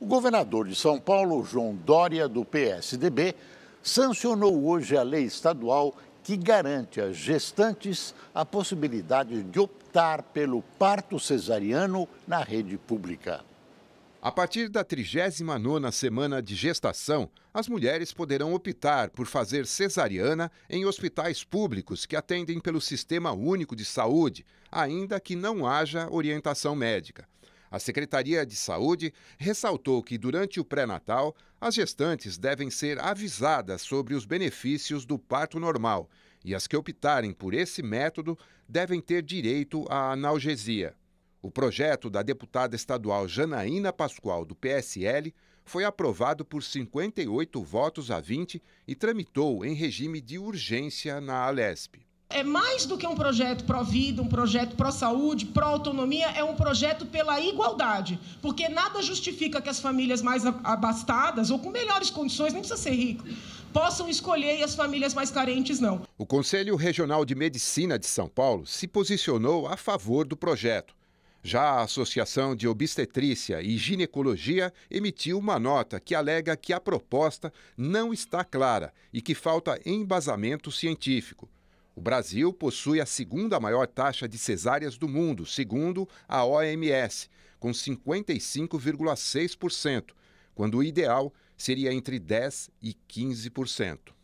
O governador de São Paulo, João Dória, do PSDB, sancionou hoje a lei estadual que garante às gestantes a possibilidade de optar pelo parto cesariano na rede pública. A partir da 39ª semana de gestação, as mulheres poderão optar por fazer cesariana em hospitais públicos que atendem pelo Sistema Único de Saúde, ainda que não haja orientação médica. A Secretaria de Saúde ressaltou que, durante o pré-natal, as gestantes devem ser avisadas sobre os benefícios do parto normal e as que optarem por esse método devem ter direito à analgesia. O projeto da deputada estadual Janaína Pascoal, do PSL, foi aprovado por 58 votos a 20 e tramitou em regime de urgência na Alesp é mais do que um projeto pró-vida, um projeto pró-saúde, pró-autonomia, é um projeto pela igualdade. Porque nada justifica que as famílias mais abastadas ou com melhores condições, nem precisa ser rico, possam escolher e as famílias mais carentes não. O Conselho Regional de Medicina de São Paulo se posicionou a favor do projeto. Já a Associação de Obstetrícia e Ginecologia emitiu uma nota que alega que a proposta não está clara e que falta embasamento científico. O Brasil possui a segunda maior taxa de cesáreas do mundo, segundo a OMS, com 55,6%, quando o ideal seria entre 10% e 15%.